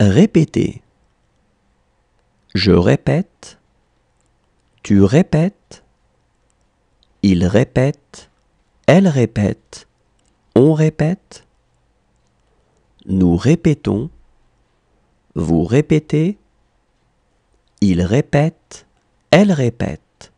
Répéter. Je répète. Tu répètes. Il répète. Elle répète. On répète. Nous répétons. Vous répétez. Il répète. Elle répète.